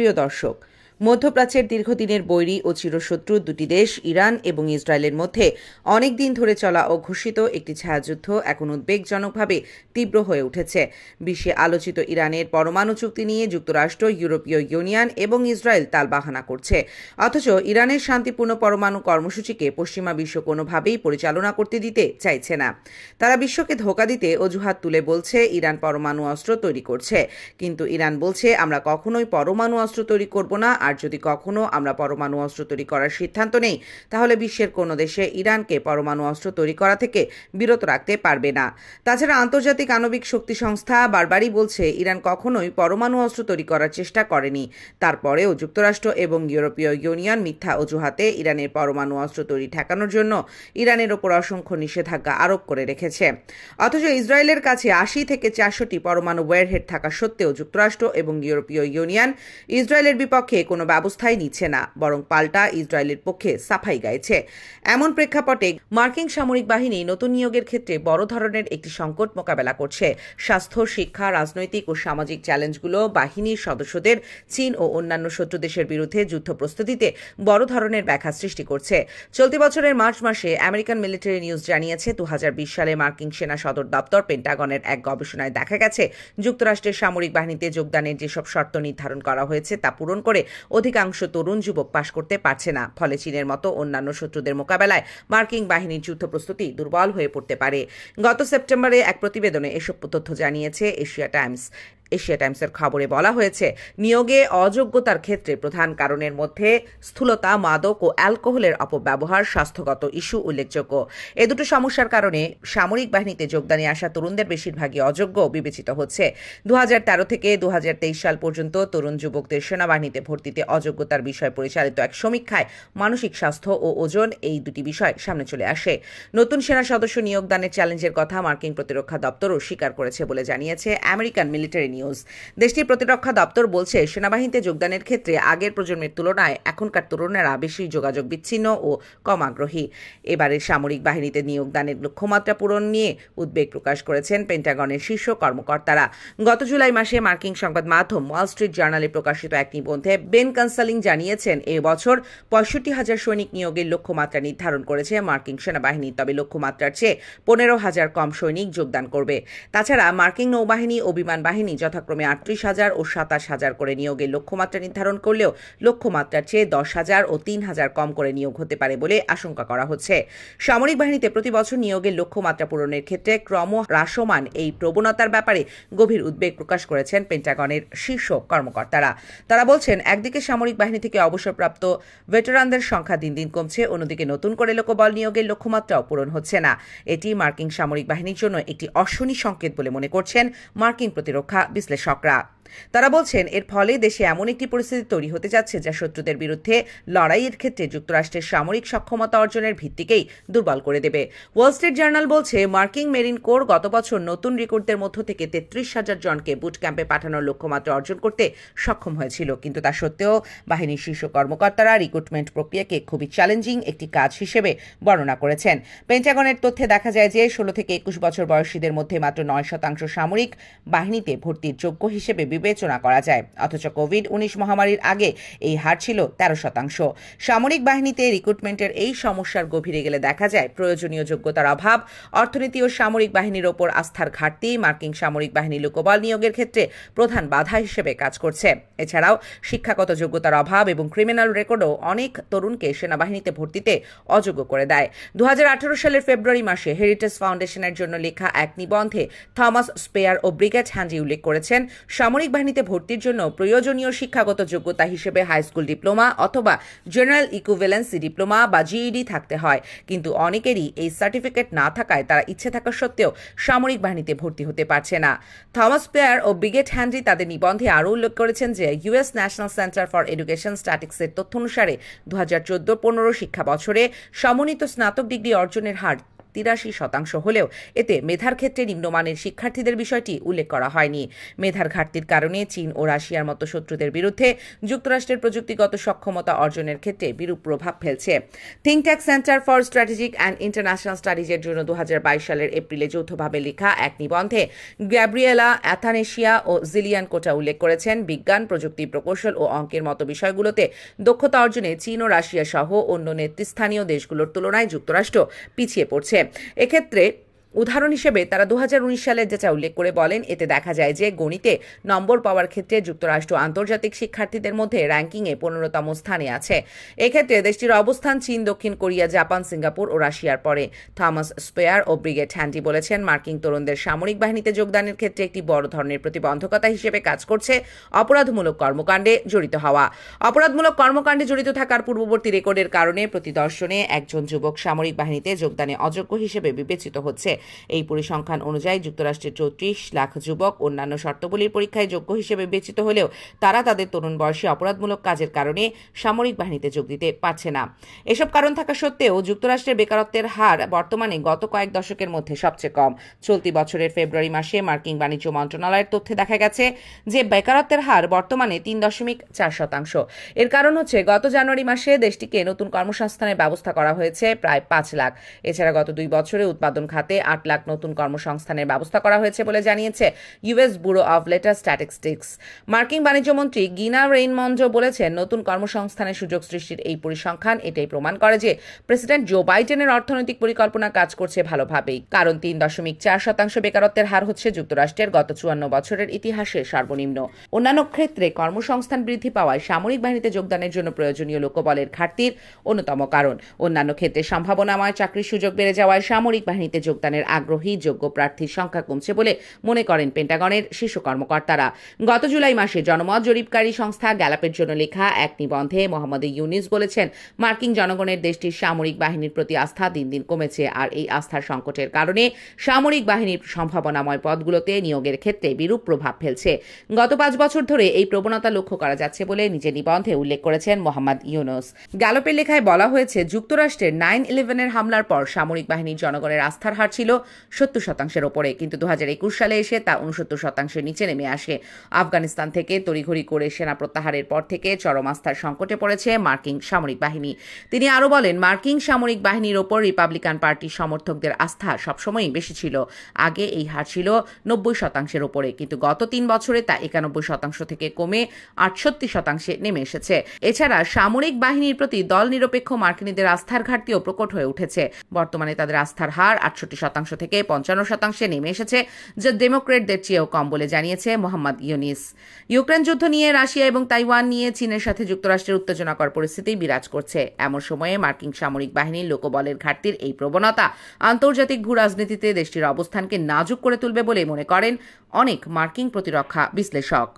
প্রিয় দর্শক মধ্যপ্রাচ্যের দীর্ঘদিনের বৈরী ও চিরশত্রু দুটি দেশ ইরান এবং ইসরায়েলের মধ্যে অনেক দিন ধরে চলা ও ঘোষিত একটি ছায়াযুদ্ধ এখন উদ্বেগজনকভাবে তীব্র হয়ে উঠেছে বিশ্বে আলোচিত ইরানের পরমাণু চুক্তি নিয়ে যুক্তরাষ্ট্র ইউরোপীয় ইউনিয়ন এবং ইসরায়েল তালবাহানা করছে অথচ ইরানের শান্তিপূর্ণ পরমাণু কর্মসূচিকে পশ্চিমা বিশ্ব কোনোভাবেই পরিচালনা করতে দিতে চাইছে না তারা বিশ্বকে ধোকা দিতে অজুহাত তুলে বলছে ইরান পরমাণু অস্ত্র তৈরি করছে কিন্তু ইরান বলছে আমরা কখনোই পরমাণু অস্ত্র তৈরি করব না আর আর যদি কখনও আমরা পরমাণু অস্ত্র তৈরি করার সিদ্ধান্ত নেই তাহলে বিশ্বের কোনো দেশে ইরানকে পরমাণু অস্ত্র তৈরি করা থেকে বিরত রাখতে পারবে না তাছাড়া আন্তর্জাতিক আণবিক শক্তি সংস্থা বারবারই বলছে ইরান কখনোই পরমাণু অস্ত্র তৈরি করার চেষ্টা করেনি তারপরেও যুক্তরাষ্ট্র এবং ইউরোপীয় ইউনিয়ন মিথ্যা অজুহাতে ইরানের পরমাণু অস্ত্র তৈরি ঠেকানোর জন্য ইরানের ওপর অসংখ্য নিষেধাজ্ঞা আরোপ করে রেখেছে অথচ ইসরায়েলের কাছে আশি থেকে চারশোটি পরমাণু ওয়ারহেড থাকা সত্ত্বেও যুক্তরাষ্ট্র এবং ইউরোপীয় ইউনিয়ন ইসরায়েলের বিপক্ষে কোনো কোনো ব্যবস্থাই নিচ্ছে না বরং পাল্টা ইসরায়েলের পক্ষে সাফাই গাইছে এমন প্রেক্ষাপটে মার্কিন সামরিক বাহিনী নতুন নিয়োগের ক্ষেত্রে বড় ধরনের একটি সংকট মোকাবেলা করছে স্বাস্থ্য শিক্ষা রাজনৈতিক ও সামাজিক চ্যালেঞ্জগুলো বাহিনীর সদস্যদের চীন ও অন্যান্য শত্রু দেশের বিরুদ্ধে যুদ্ধ প্রস্তুতিতে বড় ধরনের ব্যাঘাত সৃষ্টি করছে চলতি বছরের মার্চ মাসে আমেরিকান মিলিটারি নিউজ জানিয়েছে দু সালে মার্কিন সেনা সদর দপ্তর পেন্টাগনের এক গবেষণায় দেখা গেছে যুক্তরাষ্ট্রের সামরিক বাহিনীতে যোগদানের যেসব শর্ত নির্ধারণ করা হয়েছে তা পূরণ করে অধিকাংশ তরুণ যুবক পাশ করতে পারছে না ফলে চীনের মতো অন্যান্য শত্রুদের মোকাবেলায় মার্কিন বাহিনীর যুদ্ধ প্রস্তুতি দুর্বল হয়ে পড়তে পারে গত সেপ্টেম্বরে এক প্রতিবেদনে এসব তথ্য জানিয়েছে এশিয়া টাইমস এশিয়া টাইমসের খবরে বলা হয়েছে নিয়োগে অযোগ্যতার ক্ষেত্রে প্রধান কারণের মধ্যে স্থূলতা মাদক ও অ্যালকোহলের অপব্যবহার স্বাস্থ্যগত ইস্যু উল্লেখযোগ্য এ দুটো সমস্যার কারণে সামরিক বাহিনীতে যোগদানে আসা তরুণদের বেশিরভাগই অযোগ্য বিবেচিত হচ্ছে দু থেকে দু সাল পর্যন্ত তরুণ যুবকদের সেনাবাহিনীতে ভর্তিতে অযোগ্যতার বিষয়ে পরিচালিত এক সমীক্ষায় মানসিক স্বাস্থ্য ও ওজন এই দুটি বিষয় সামনে চলে আসে নতুন সেনা সদস্য নিয়োগদানের চ্যালেঞ্জের কথা মার্কিন প্রতিরক্ষা দপ্তরও স্বীকার করেছে বলে জানিয়েছে আমেরিকান মিলিটারি নিউজ দেশটির প্রতিরক্ষা দপ্তর বলছে সেনাবাহিনীতে যোগদানের ক্ষেত্রে আগের প্রজন্মের তুলনায় এখনকার তরুণেরা বেশি যোগাযোগ বিচ্ছিন্ন ও কম আগ্রহী এবারে সামরিক বাহিনীতে নিয়োগদানের লক্ষ্যমাত্রা পূরণ নিয়ে উদ্বেগ প্রকাশ করেছেন পেন্টাগনের শীর্ষ কর্মকর্তারা গত জুলাই মাসে মার্কিন সংবাদ মাধ্যম ওয়াল স্ট্রিট জার্নালে প্রকাশিত এক নিবন্ধে বেন কনসালিং জানিয়েছেন এ বছর পঁয়ষট্টি হাজার সৈনিক নিয়োগের লক্ষ্যমাত্রা নির্ধারণ করেছে মার্কিন সেনাবাহিনী তবে লক্ষ্যমাত্রার চেয়ে পনেরো হাজার কম সৈনিক যোগদান করবে তাছাড়া মার্কিন নৌবাহিনী ও বিমান বাহিনী যথাক্রমে আটত্রিশ হাজার ও সাতাশ হাজার করে নিয়োগের লক্ষ্যমাত্রা নির্ধারণ করলেও লক্ষ্যমাত্রার চেয়ে দশ হাজার ও তিন হাজার কম করে নিয়োগ হতে পারে বলে আশঙ্কা করা হচ্ছে সামরিক বাহিনীতে প্রতি বছর নিয়োগের লক্ষ্যমাত্রা পূরণের ক্ষেত্রে ক্রম হ্রাসমান এই প্রবণতার ব্যাপারে গভীর উদ্বেগ প্রকাশ করেছেন পেন্টাগনের শীর্ষ কর্মকর্তারা তারা বলছেন একদিকে সামরিক বাহিনী থেকে অবসরপ্রাপ্ত ভেটেরানদের সংখ্যা দিন দিন কমছে অন্যদিকে নতুন করে লোকবল নিয়োগের লক্ষ্যমাত্রাও পূরণ হচ্ছে না এটি মার্কিন সামরিক বাহিনীর জন্য একটি অশনি সংকেত বলে মনে করছেন মার্কিন প্রতিরক্ষা বিশ্লেষকরা তারা বলছেন এর ফলে দেশে এমন একটি পরিস্থিতি তৈরি হতে যাচ্ছে যা শত্রুদের বিরুদ্ধে লড়াইয়ের ক্ষেত্রে যুক্তরাষ্ট্রের সামরিক সক্ষমতা অর্জনের ভিত্তিকেই দুর্বল করে দেবে ওয়াল স্ট্রিট জার্নাল বলছে মার্কিং মেরিন কোর গত বছর নতুন রেকর্ডদের মধ্য থেকে তেত্রিশ হাজার জনকে বুট ক্যাম্পে পাঠানোর লক্ষ্যমাত্রা অর্জন করতে সক্ষম হয়েছিল কিন্তু তা সত্ত্বেও বাহিনীর শীর্ষ কর্মকর্তারা রিক্রুটমেন্ট প্রক্রিয়াকে খুবই চ্যালেঞ্জিং একটি কাজ হিসেবে বর্ণনা করেছেন পেন্টাগনের তথ্যে দেখা যায় যে ষোলো থেকে একুশ বছর বয়সীদের মধ্যে মাত্র নয় শতাংশ সামরিক বাহিনীতে ভর্তি ভর্তির যোগ্য হিসেবে বিবেচনা করা যায় অথচ কোভিড উনিশ মহামারীর আগে এই হার ছিল তেরো শতাংশ সামরিক বাহিনীতে রিক্রুটমেন্টের এই সমস্যার গভীরে গেলে দেখা যায় প্রয়োজনীয় যোগ্যতার অভাব অর্থনীতি ও সামরিক বাহিনীর ওপর আস্থার ঘাটতি মার্কিন সামরিক বাহিনী লোকবল নিয়োগের ক্ষেত্রে প্রধান বাধা হিসেবে কাজ করছে এছাড়াও শিক্ষাগত যোগ্যতার অভাব এবং ক্রিমিনাল রেকর্ডও অনেক তরুণকে সেনাবাহিনীতে ভর্তিতে অযোগ্য করে দেয় দু সালের ফেব্রুয়ারি মাসে হেরিটেজ ফাউন্ডেশনের জন্য লেখা এক নিবন্ধে থমাস স্পেয়ার ও ব্রিগেড হ্যান্ডি উল্লেখ করেছেন সামরিক বাহিনীতে ভর্তির জন্য প্রয়োজনীয় শিক্ষাগত যোগ্যতা হিসেবে হাইস্কুল ডিপ্লোমা অথবা জেনারেল ইকুভেলেন্সি ডিপ্লোমা বা জিইডি e থাকতে হয় কিন্তু অনেকেরই এই সার্টিফিকেট না থাকায় তারা ইচ্ছে থাকা সত্ত্বেও সামরিক বাহিনীতে ভর্তি হতে পারছে না থমাস পেয়ার ও ব্রিগেড হ্যান্ড্রি তাদের নিবন্ধে আরও উল্লেখ করেছেন যে US National Center for Education স্ট্যাটিক্সের তথ্য অনুসারে দু হাজার চোদ্দ পনেরো শিক্ষা বছরে সমন্বিত স্নাতক ডিগ্রি অর্জনের হার তিরাশি শতাংশ হলেও এতে মেধার ক্ষেত্রে নিম্নমানের শিক্ষার্থীদের বিষয়টি উল্লেখ করা হয়নি মেধার ঘাটতির কারণে চীন ও রাশিয়ার মতো শত্রুদের বিরুদ্ধে যুক্তরাষ্ট্রের প্রযুক্তিগত সক্ষমতা অর্জনের ক্ষেত্রে বিরূপ প্রভাব ফেলছে think center for strategic and international স্টাডিজের জন্য দু সালের এপ্রিলে যৌথভাবে লেখা এক নিবন্ধে গ্যাব্রিয়েলা অ্যাথানেশিয়া ও জিলিয়ান কোটা উল্লেখ করেছেন বিজ্ঞান প্রযুক্তি প্রকৌশল ও অঙ্কের মতো বিষয়গুলোতে দক্ষতা অর্জনে চীন ও রাশিয়া সহ অন্য নেতৃস্থানীয় দেশগুলোর তুলনায় যুক্তরাষ্ট্র পিছিয়ে পড়ছে এক্ষেত্রে উদাহরণ হিসেবে তারা দু সালের যেটা উল্লেখ করে বলেন এতে দেখা যায় যে গণিতে নম্বর পাওয়ার ক্ষেত্রে যুক্তরাষ্ট্র আন্তর্জাতিক শিক্ষার্থীদের মধ্যে র্যাঙ্কিংয়ে পনেরোতম স্থানে আছে এক্ষেত্রে দেশটির অবস্থান চীন দক্ষিণ কোরিয়া জাপান সিঙ্গাপুর ও রাশিয়ার পরে থমাস স্পেয়ার ও ব্রিগেড হ্যান্ডি বলেছেন মার্কিন তরুণদের সামরিক বাহিনীতে যোগদানের ক্ষেত্রে একটি বড় ধরনের প্রতিবন্ধকতা হিসেবে কাজ করছে অপরাধমূলক কর্মকাণ্ডে জড়িত হওয়া অপরাধমূলক কর্মকাণ্ডে জড়িত থাকার পূর্ববর্তী রেকর্ডের কারণে প্রতিদর্শনে একজন যুবক সামরিক বাহিনীতে যোগদানে অযোগ্য হিসেবে বিবেচিত হচ্ছে এই পরিসংখ্যান অনুযায়ী যুক্তরাষ্ট্রের চৌত্রিশ লাখ যুবক অন্যান্য শর্তবলীর পরীক্ষায় যোগ্য হিসেবে বেচিত হলেও তারা তাদের তরুণ বয়সে অপরাধমূলক কাজের কারণে সামরিক বাহিনীতে যোগ দিতে পারছে না এসব কারণ থাকা সত্ত্বেও যুক্তরাষ্ট্রের বেকারত্বের হার বর্তমানে গত কয়েক দশকের মধ্যে সবচেয়ে কম চলতি বছরের ফেব্রুয়ারি মাসে মার্কিন বাণিজ্য মন্ত্রণালয়ের তথ্যে দেখা গেছে যে বেকারত্বের হার বর্তমানে তিন দশমিক চার শতাংশ এর কারণ হচ্ছে গত জানুয়ারি মাসে দেশটিকে নতুন কর্মসংস্থানের ব্যবস্থা করা হয়েছে প্রায় পাঁচ লাখ এছাড়া গত দুই বছরে উৎপাদন খাতে আট লাখ নতুন কর্মসংস্থানের ব্যবস্থা করা হয়েছে বলে জানিয়েছে US bureau of labour statistics মার্কিন বাণিজ্যমন্ত্রী গিনা রেইনমন্ডো বলেছেন নতুন কর্মসংস্থানের সুযোগ সৃষ্টির এই পরিসংখ্যান এটাই প্রমাণ করে যে প্রেসিডেন্ট জো বাইডেনের অর্থনৈতিক পরিকল্পনা কাজ করছে ভালোভাবেই কারণ তিন দশমিক চার শতাংশ বেকারত্বের হার হচ্ছে যুক্তরাষ্ট্রের গত চুয়ান্ন বছরের ইতিহাসে সর্বনিম্ন অন্যান্য ক্ষেত্রে কর্মসংস্থান বৃদ্ধি পাওয়ায় সামরিক বাহিনীতে যোগদানের জন্য প্রয়োজনীয় লোকবলের ঘাটতির অন্যতম কারণ অন্যান্য ক্ষেত্রে সম্ভাবনাময় চাকরির সুযোগ বেড়ে যাওয়ায় সামরিক বাহিনীতে যোগদানের নির্বাচনের আগ্রহী যোগ্য প্রার্থীর সংখ্যা কমছে বলে মনে করেন পেন্টাগনের শীর্ষ কর্মকর্তারা গত জুলাই মাসে জনমত জরিপকারী সংস্থা গ্যালাপের জন্য লেখা এক নিবন্ধে মোহাম্মদ ইউনিস বলেছেন মার্কিন জনগণের দেশটির সামরিক বাহিনীর প্রতি আস্থা দিন দিন কমেছে আর এই আস্থার সংকটের কারণে সামরিক বাহিনীর সম্ভাবনাময় পদগুলোতে নিয়োগের ক্ষেত্রে বিরূপ প্রভাব ফেলছে গত পাঁচ বছর ধরে এই প্রবণতা লক্ষ্য করা যাচ্ছে বলে নিজের নিবন্ধে উল্লেখ করেছেন মোহাম্মদ ইউনুস গ্যালোপের লেখায় বলা হয়েছে যুক্তরাষ্ট্রের নাইন ইলেভেনের হামলার পর সামরিক বাহিনীর জনগণের আস্থার হার ছিল ছিল সত্তর শতাংশের ওপরে কিন্তু দু সালে এসে তা উনসত্তর শতাংশের নিচে নেমে আসে আফগানিস্তান থেকে তড়িঘড়ি করে সেনা প্রত্যাহারের পর থেকে চরম আস্থার সংকটে পড়েছে মার্কিন সামরিক বাহিনী তিনি আরও বলেন মার্কিন সামরিক বাহিনীর ওপর রিপাবলিকান পার্টির সমর্থকদের আস্থা সবসময়ই বেশি ছিল আগে এই হার ছিল নব্বই শতাংশের ওপরে কিন্তু গত তিন বছরে তা একানব্বই শতাংশ থেকে কমে আটষট্টি শতাংশে নেমে এসেছে এছাড়া সামরিক বাহিনীর প্রতি দল নিরপেক্ষ মার্কিনীদের আস্থার ঘাটতিও প্রকট হয়ে উঠেছে বর্তমানে তাদের আস্থার হার আটষট্টি শতাংশ শতাংশ থেকে পঞ্চান্ন শতাংশে নেমে এসেছে যা ডেমোক্রেটদের চেয়েও কম বলে জানিয়েছে মোহাম্মদ ইউনিস ইউক্রেন যুদ্ধ নিয়ে রাশিয়া এবং তাইওয়ান নিয়ে চীনের সাথে যুক্তরাষ্ট্রের উত্তেজনাকর পরিস্থিতি বিরাজ করছে এমন সময়ে মার্কিন সামরিক বাহিনীর লোকবলের ঘাটতির এই প্রবণতা আন্তর্জাতিক ভূ রাজনীতিতে দেশটির অবস্থানকে নাজুক করে তুলবে বলে মনে করেন অনেক মার্কিন প্রতিরক্ষা বিশ্লেষক